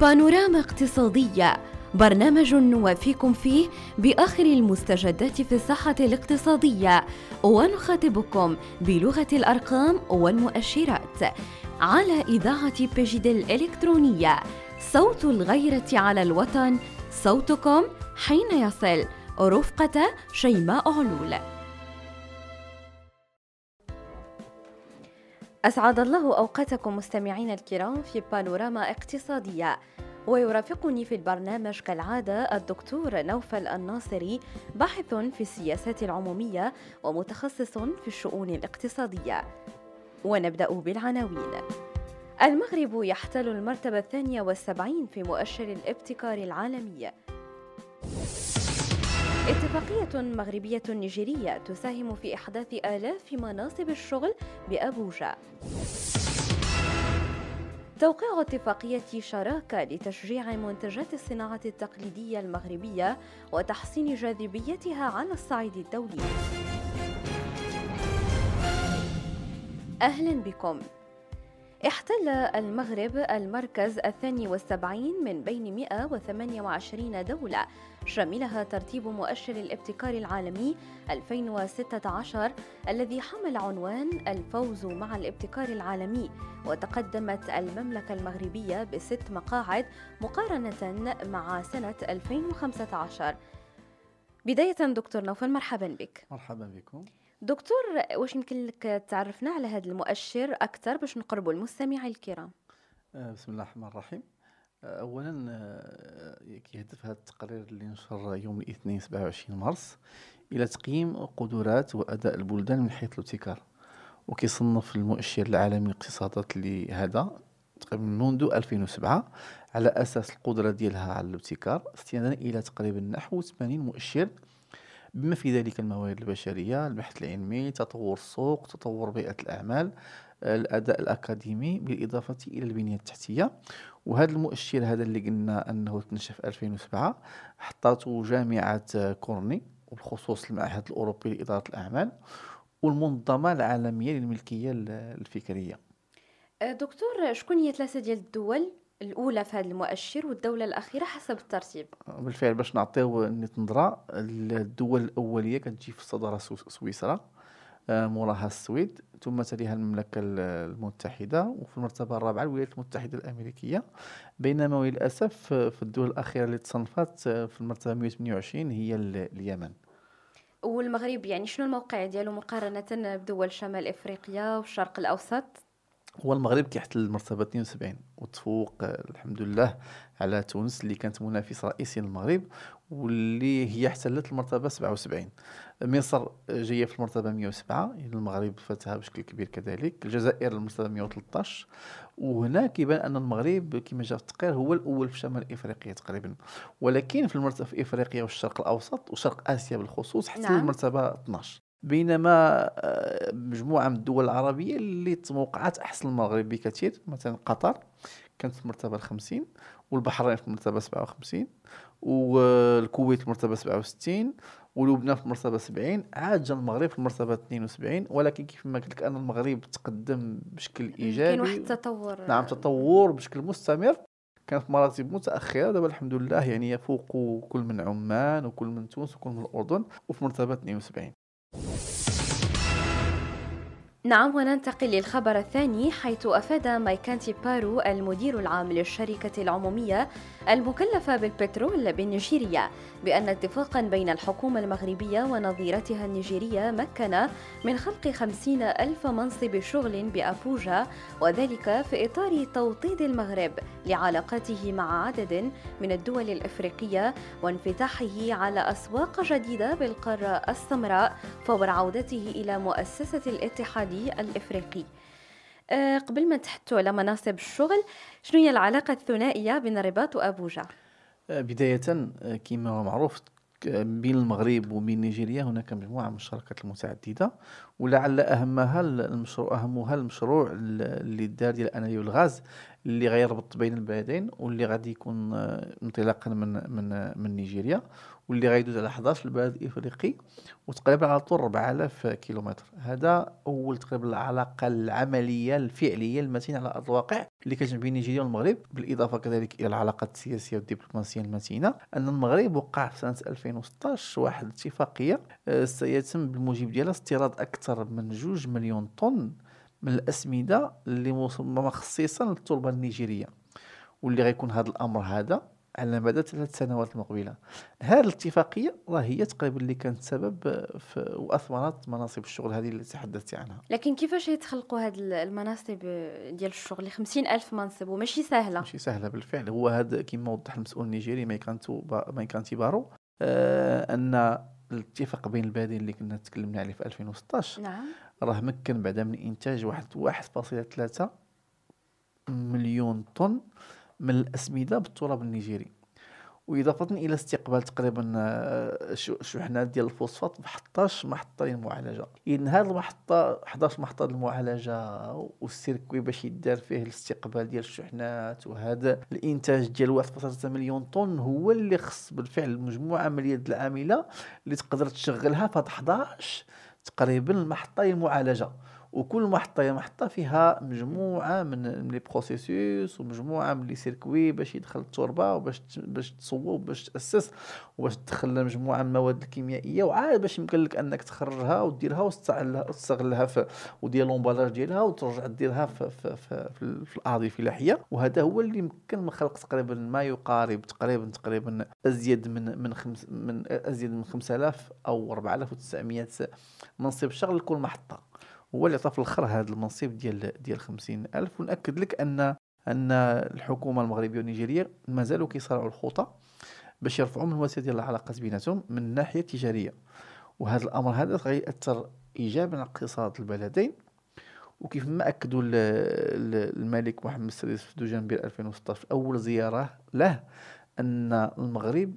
بانوراما اقتصادية برنامج نوافيكم فيه بآخر المستجدات في الصحة الاقتصادية ونخاطبكم بلغة الأرقام والمؤشرات على إذاعة بيجد الإلكترونية صوت الغيرة على الوطن صوتكم حين يصل رفقة شيماء علول أسعد الله أوقاتكم مستمعين الكرام في بانوراما اقتصادية ويرافقني في البرنامج كالعادة الدكتور نوفل الناصري باحث في السياسات العمومية ومتخصص في الشؤون الاقتصادية ونبدأ بالعناوين المغرب يحتل المرتبة الثانية والسبعين في مؤشر الابتكار العالمي اتفاقية مغربية نيجيرية تساهم في إحداث آلاف مناصب الشغل بأبوجا توقيع اتفاقية شراكة لتشجيع منتجات الصناعة التقليدية المغربية وتحسين جاذبيتها على الصعيد الدولي. أهلا بكم احتل المغرب المركز الثاني والسبعين من بين 128 دولة شملها ترتيب مؤشر الابتكار العالمي 2016 الذي حمل عنوان الفوز مع الابتكار العالمي وتقدمت المملكة المغربية بست مقاعد مقارنة مع سنة 2015 بداية دكتور نوفل مرحبا بك مرحبا بكم دكتور واش يمكن لك تعرفنا على هذا المؤشر اكثر باش نقربوا المستمع الكرام آه، بسم الله الرحمن الرحيم آه، اولا آه، كيهدف هذا التقرير اللي نشر يوم الاثنين 27 مارس الى تقييم قدرات واداء البلدان من حيث الابتكار وكيصنف المؤشر العالمي اللي لهذا تقريبا منذ 2007 على اساس القدره ديالها على الابتكار استنادا الى تقريبا نحو 80 مؤشر بما في ذلك الموارد البشرية البحث العلمي تطور السوق تطور بيئة الأعمال الأداء الأكاديمي بالإضافة إلى البنية التحتية وهذا المؤشر هذا اللي قلنا أنه تنشا في 2007 حطته جامعة كورني وبخصوص المعهد الأوروبي لإدارة الأعمال والمنظمة العالمية للملكية الفكرية أه، دكتور شكون هي ثلاثة ديال الدول الاولى في هذا المؤشر والدوله الاخيره حسب الترتيب بالفعل باش نعطيو نظره الدول الاوليه كتجي في الصداره سويسرا آه، موراها السويد ثم تليها المملكة المتحدة وفي المرتبة الرابعة الولايات المتحدة الأمريكية بينما وللأسف آه، في الدول الأخيرة اللي تصنفت آه، في المرتبة 128 هي اليمن والمغرب يعني شنو الموقع ديالو مقارنة بدول شمال إفريقيا والشرق الأوسط هو المغرب كيحتل المرتبه 72 وتفوق آه، الحمد لله على تونس اللي كانت منافس رئيسي للمغرب واللي هي احتلت المرتبه 77 مصر آه، جايه في المرتبه 107 يعني المغرب فاتها بشكل كبير كذلك الجزائر المرتبه 113 وهنا كيبان ان المغرب كما جاء في التقرير هو الاول في شمال افريقيا تقريبا ولكن في المرتبه في افريقيا والشرق الاوسط وشرق اسيا بالخصوص حتى نعم. المرتبه 12 بينما آه، مجموعه من الدول العربيه اللي توقعات احسن المغرب بكثير مثلا قطر كانت في المرتبه 50 والبحرين في المرتبه 57 والكويت في المرتبه 67 ولبنان في المرتبة 70 عاد جا المغرب في المرتبة 72 ولكن كيف ما قلت لك أن المغرب تقدم بشكل إيجابي كاين واحد التطور نعم تطور بشكل مستمر كانت في مراتب متأخرة دابا الحمد لله يعني يفوق كل من عمان وكل من تونس وكل من الأردن وفي مرتبة 72 نعم وننتقل للخبر الثاني حيث أفاد مايكانتي بارو المدير العام للشركة العمومية المكلفة بالبترول بنيجيريا بأن اتفاقا بين الحكومة المغربية ونظيرتها النيجيرية مكن من خلق خمسين ألف منصب شغل بأبوجا وذلك في إطار توطيد المغرب لعلاقاته مع عدد من الدول الإفريقية وانفتاحه على أسواق جديدة بالقارة السمراء فور عودته إلى مؤسسة الاتحاد الإفريقي أه قبل ما تحطوا على مناصب الشغل شنو هي العلاقة الثنائية بين الرباط وأبوجا؟ آه، بداية آه، كما هو معروف بين المغرب وبين نيجيريا هناك مجموعة من الشراكات المتعددة ولعل أهمها المشروع أهمها المشروع اللي دار ديال انايو الغاز اللي غيربط بين البلدين واللي غادي يكون آه، انطلاقا من من آه، من نيجيريا واللي غيدوز على 11 بلد افريقي وتقريبا على طول 4000 كيلومتر هذا اول تقريبا العلاقه العمليه الفعليه المتينه على ارض الواقع اللي كتجمع بين نيجيريا والمغرب بالاضافه كذلك الى العلاقات السياسيه والدبلوماسيه المتينه ان المغرب وقع في سنه 2016 واحد الاتفاقيه آه، سيتم بالموجب ديالها استيراد اكثر من 2 مليون طن من الاسمده اللي مصممه خصيصا للتربه النيجيريه واللي غيكون هذا الامر هذا على مدى ثلاث سنوات المقبله هذه الاتفاقيه راه هي تقريبا اللي كانت سبب في واثمرت مناصب الشغل هذه اللي تحدثت عنها لكن كيفاش يتخلقوا هاد المناصب ديال الشغل 50 الف منصب وماشي سهله ماشي سهله بالفعل هو هذا كما وضح المسؤول النيجيري كانت ما كانت بارو آه ان الاتفاق بين البلدين اللي كنا تكلمنا عليه في 2016 نعم راه مكن بعدا من انتاج واحد 1.3 مليون طن من الاسمده بالتراب النيجيري واضافه الى استقبال تقريبا آه، شحنات ديال الفوسفات ب 11 محطه للمعالجه اذا هذه المحطه 11 محطه للمعالجه والسيركوي باش يدار فيه الاستقبال ديال الشحنات وهذا الانتاج ديال 1.3 مليون طن هو اللي خص بالفعل المجموعه من اليد العامله اللي تقدر تشغلها في 11 تقريبا المحطه للمعالجه وكل محطه محطه فيها مجموعه من لي بروسيسوس ومجموعه من لي سيركوي باش يدخل التربه وباش باش تصوب باش تاسس وباش تدخل مجموعه من المواد الكيميائيه وعاد باش يمكن لك انك تخرجها وديرها وتستعملها وتستغلها في ودير لومبالاج ديالها وترجع ديرها في, في, في, في, في الاراضي الفلاحيه وهذا هو اللي يمكن من خلق تقريبا ما يقارب تقريبا تقريبا ازيد من من خمس من ازيد من 5000 او 4900 منصب شغل لكل محطه هو اللي عطى في الاخر هذا المنصب ديال ديال 50 الف وناكد لك ان ان الحكومه المغربيه والنيجيريه مازالوا كيصارعوا الخطى باش يرفعوا من الوسيله ديال العلاقات بيناتهم من الناحيه التجاريه وهذا الامر هذا غيأثر ايجابا على اقتصاد البلدين وكيف ما اكدوا الملك محمد السادس في دجنبر 2016 في اول زياره له ان المغرب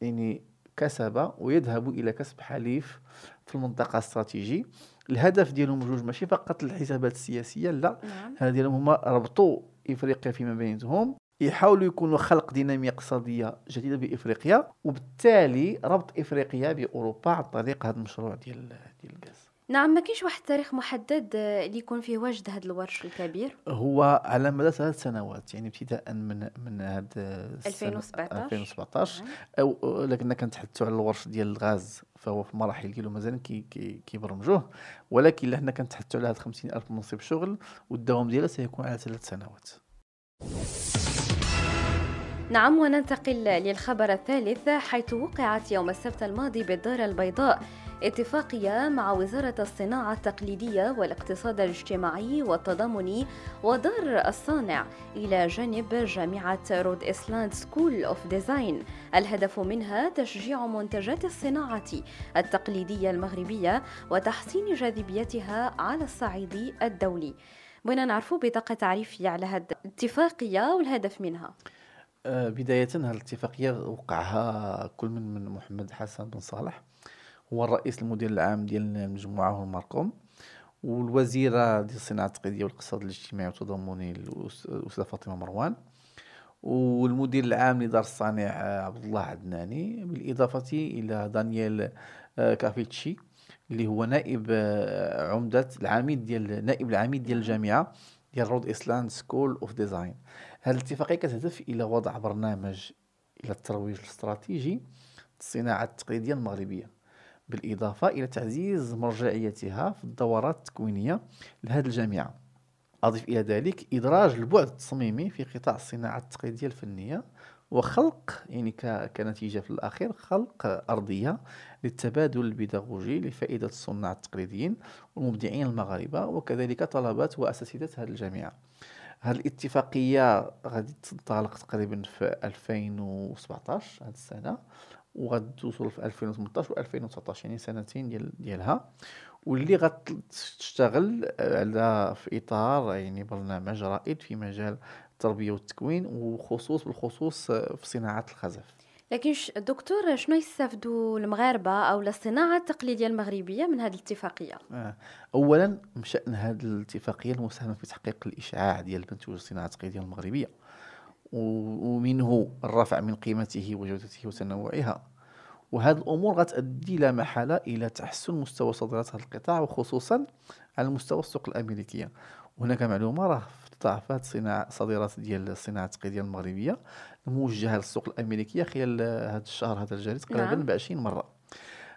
يعني كسب ويذهب الى كسب حليف في المنطقه الاستراتيجي الهدف ديالهم جوج ماشي فقط الحسابات السياسيه لا نعم. الهدف ديالهم هما ربطوا افريقيا فيما بينهم يحاولوا يكونوا خلق ديناميه اقتصاديه جديده بافريقيا وبالتالي ربط افريقيا باوروبا عن طريق هذا المشروع ديال ديال الغاز نعم ما كاينش واحد التاريخ محدد آه، اللي يكون فيه وجد هذا الورش الكبير هو على مدى ثلاث سنوات يعني ابتداء من من هذا 2017 2017 او لكن كنتحدثوا على الورش ديال الغاز فهو في مراحل ديالو مازال كي كيبرمجوه ولكن لهنا كنتحدثوا على هذا 50000 منصب شغل والدوام ديالها سيكون على ثلاث سنوات نعم وننتقل للخبر الثالث حيث وقعت يوم السبت الماضي بالدار البيضاء اتفاقية مع وزارة الصناعة التقليدية والاقتصاد الاجتماعي والتضامني ودار الصانع إلى جانب جامعة رود إسلاند سكول أوف ديزاين الهدف منها تشجيع منتجات الصناعة التقليدية المغربية وتحسين جاذبيتها على الصعيد الدولي بنا نعرفوا بطاقة تعريفية على هذه الاتفاقية والهدف منها آه، بداية الاتفاقيه وقعها كل من من محمد حسن بن صالح هو الرئيس المدير العام ديال المجموعة والمرقوم والوزيرة ديال الصناعة التقليدية والاقتصاد الاجتماعي والتضامني الأستاذة فاطمة مروان والمدير العام لدار الصانع آه، عبد الله عدناني بالإضافة إلى دانييل آه، كافيتشي اللي هو نائب عمدة العميد ديال نائب العميد ديال الجامعة ديال رود إيسلاند سكول أوف ديزاين هذه الاتفاقيه كتهدف الى وضع برنامج الى الترويج الاستراتيجي للصناعه التقليديه المغربيه بالاضافه الى تعزيز مرجعيتها في الدورات التكوينيه لهذه الجامعه اضيف الى ذلك ادراج البعد التصميمي في قطاع الصناعه التقليديه الفنيه وخلق يعني كنتيجه في الاخير خلق ارضيه للتبادل البيداغوجي لفائده الصناع التقليديين والمبدعين المغاربه وكذلك طلبه واساتذه هذه الجامعه هالاتفاقيه غادي تنطلق تقريبا في 2017 هاد السنه وغتوصل في 2018 و 2019 يعني سنتين ديال ديالها واللي غتشتغل على في اطار يعني برنامج رائد في مجال التربيه والتكوين وخصوص بالخصوص في صناعه الخزف لكن دكتور شنو يستافدوا المغاربه او الصناعه التقليديه المغربيه من هذه الاتفاقيه آه. اولا شان هذه الاتفاقيه المساهمه في تحقيق الاشعاع ديال المنتوج الصناعه التقليديه المغربيه ومنه الرفع من قيمته وجودته وتنوعها وهذه الامور غتؤدي لا محاله الى تحسن مستوى صادرات هذا القطاع وخصوصا على مستوى السوق الامريكيه هناك معلومه راه ضعفت الصناعه صادرات ديال الصناعه التقليديه المغربيه الموجهه للسوق الامريكيه خلال هذا الشهر هذا الجاري تقريبا نعم. ب 20 مره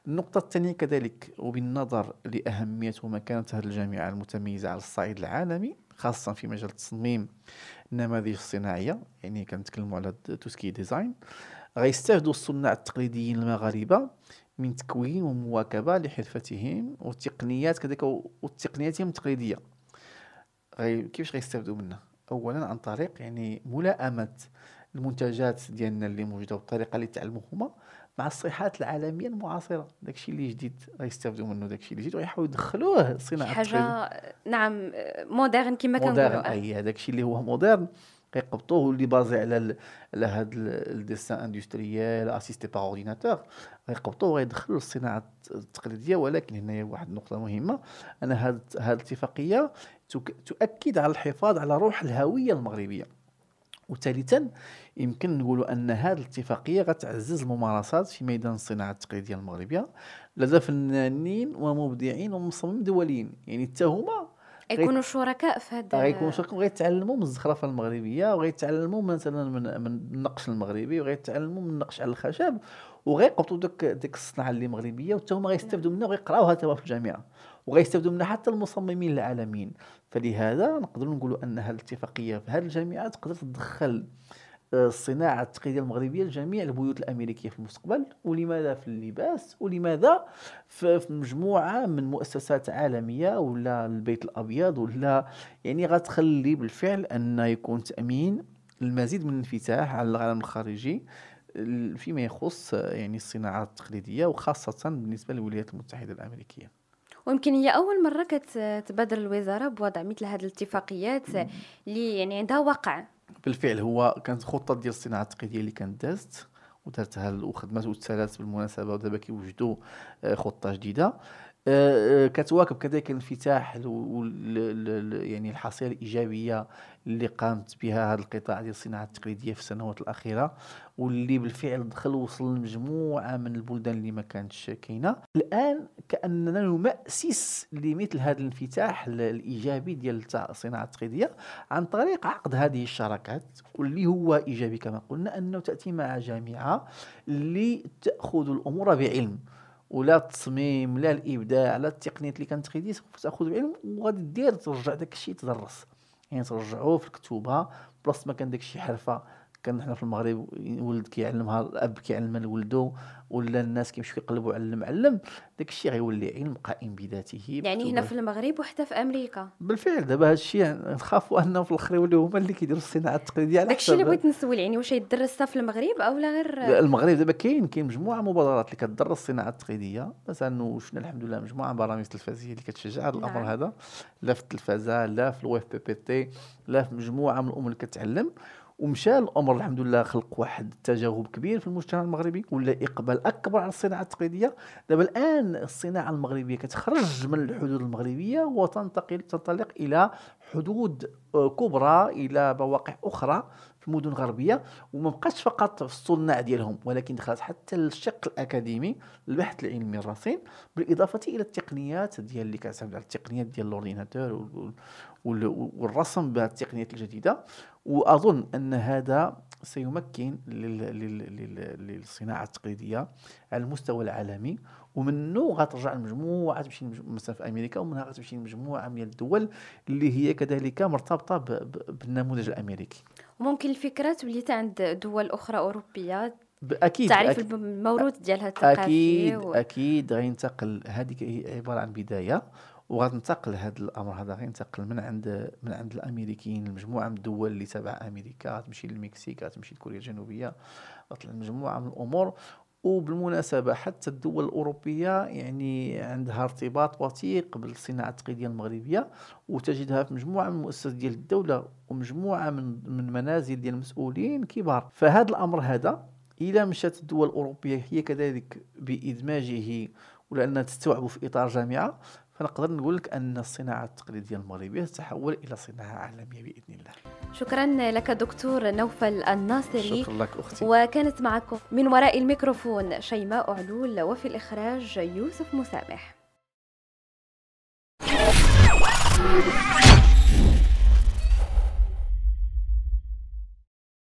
النقطة الثانية كذلك وبالنظر لأهمية ومكانة هذه الجامعة المتميزة على الصعيد العالمي خاصة في مجال تصميم النماذج الصناعية يعني كنتكلموا على توسكي ديزاين غيستافدوا الصناع التقليديين المغاربة من تكوين ومواكبة لحرفتهم والتقنيات كذلك والتقنياتهم التقليدية غي كيفاش غيستافدوا منها اولا عن طريق يعني ملائمه المنتجات ديالنا اللي موجوده والطريقه اللي تعلموا هما مع الصيحات العالميه المعاصره داكشي اللي جديد غيستافدوا منه داكشي اللي جديد ويحاولوا يدخلوه صناعه حاجه نعم مودرن كما كنقولوا مودرن هذاك الشيء اللي هو مودرن كيقبطوه اللي بازي على على هاد الديسان اندستريال اسيستي باغ اورديناتور غيقبطوه وغيدخلوا للصناعه التقليديه ولكن هنايا واحد النقطه مهمه ان هاد هاد الاتفاقيه تؤكد على الحفاظ على روح الهويه المغربيه وثالثا يمكن نقولوا ان هذه الاتفاقيه غتعزز الممارسات في ميدان الصناعه التقليديه المغربيه لدى فنانين ومبدعين ومصممين دوليين يعني حتى هما غيكونوا شركاء في هذا آه، غيكونوا شركاء وغيتعلموا من الزخرفه المغربيه وغيتعلموا مثلا من, من النقش المغربي وغيتعلموا من النقش على الخشب وغيقبطوا ديك ديك الصناعه اللي مغربيه وحتى هما غيستافدوا منها وغيقراوها تما في الجامعه وغيستافدوا منها حتى المصممين العالميين فلهذا نقدروا نقولوا ان هذه الاتفاقيه في هذه الجامعه تقدر تدخل الصناعه التقليديه المغربيه لجميع البيوت الامريكيه في المستقبل ولماذا في اللباس ولماذا في مجموعه من مؤسسات عالميه ولا البيت الابيض ولا يعني غتخلي بالفعل ان يكون تامين المزيد من الانفتاح على العالم الخارجي فيما يخص يعني الصناعات التقليديه وخاصه بالنسبه للولايات المتحده الامريكيه ويمكن هي اول مره كتبادر الوزاره بوضع مثل هذه الاتفاقيات اللي يعني عندها وقع بالفعل هو كانت خطه ديال الصناعه التقليديه اللي كانت دازت ودارتها وخدمات وتسالات بالمناسبه ودابا كيوجدوا آه، خطه جديده كتواكب كذلك الانفتاح يعني الحصيله الايجابيه اللي قامت بها هذا القطاع ديال الصناعه التقليديه في السنوات الاخيره واللي بالفعل دخل وصل لمجموعه من البلدان اللي ما كانتش كاينه الان كاننا نمأسس لمثل هذا الانفتاح الايجابي ديال الصناعه التقليديه عن طريق عقد هذه الشراكات واللي هو ايجابي كما قلنا انه تاتي مع جامعه اللي تاخذ الامور بعلم ولا التصميم لا الابداع لا التقنيات اللي كانت غادي تاخذ العلم وغادي دير ترجع داك الشيء يعني ترجعوه في الكتوبه بلاص ما كان داك الشيء حرفه كان حنا في المغرب ولد كيعلمها الاب كيعلمها لولده ولا الناس كيمشيو كيقلبوا على المعلم داك الشيء غيولي علم قائم بذاته يعني هنا في المغرب وحتى في امريكا بالفعل دابا هذا الشيء نخافوا انه في الاخر يوليو هما اللي كيديروا الصناعه التقليديه على داك الشيء اللي بغيت نسول يعني واش يدرس في المغرب او لا غير المغرب دابا كاين كاين مجموعه مبادرات اللي كتدرس الصناعه التقليديه مثلا وشنا الحمد لله مجموعه برامج تلفزيونيه اللي كتشجع هذا الامر نعم. هذا لا في التلفزه لا في الويف بي بي تي لا في مجموعه من الامور اللي كتعلم ومشى الامر الحمد لله خلق واحد التجاوب كبير في المجتمع المغربي ولا اقبال اكبر على الصناعه التقليديه دابا الان الصناعه المغربيه كتخرج من الحدود المغربيه وتنتقل تنطلق الى حدود آه، كبرى الى مواقع اخرى في مدن غربيه وما بقاش فقط في الصناع ديالهم ولكن دخلت حتى الشق الاكاديمي البحث العلمي الرصين بالاضافه الى التقنيات ديال اللي كتعتمد على التقنيات ديال الاورديناتور والرسم بالتقنيات الجديده واظن ان هذا سيمكن للصناعه التقليديه على المستوى العالمي ومنه غترجع المجموعه تمشي مثلا في امريكا ومنها غتمشي مجموعه من الدول اللي هي كذلك مرتبطه بالنموذج الامريكي وممكن الفكره تولي عند دول اخرى اوروبيه اكيد تعرف أكيد الموروث ديالها الثقافي اكيد و... اكيد غينتقل هذيك هي عباره عن بدايه وغتنتقل هذا الامر هذا غينتقل من عند من عند الامريكيين المجموعه من الدول اللي تبع امريكا تمشي للمكسيك تمشي لكوريا الجنوبيه مجموعه من الامور وبالمناسبه حتى الدول الاوروبيه يعني عندها ارتباط وثيق بالصناعه التقليديه المغربيه وتجدها في مجموعه من المؤسسات ديال الدوله ومجموعه من من منازل ديال المسؤولين كبار فهذا الامر هذا الا مشات الدول الاوروبيه هي كذلك بادماجه ولان تستوعب في اطار جامعه فنقدر نقول لك ان الصناعه التقليديه المغربيه تتحول الى صناعه عالميه باذن الله شكرا لك دكتور نوفل الناصري شكرا لك اختي وكانت معكم من وراء الميكروفون شيماء علول وفي الاخراج يوسف مسامح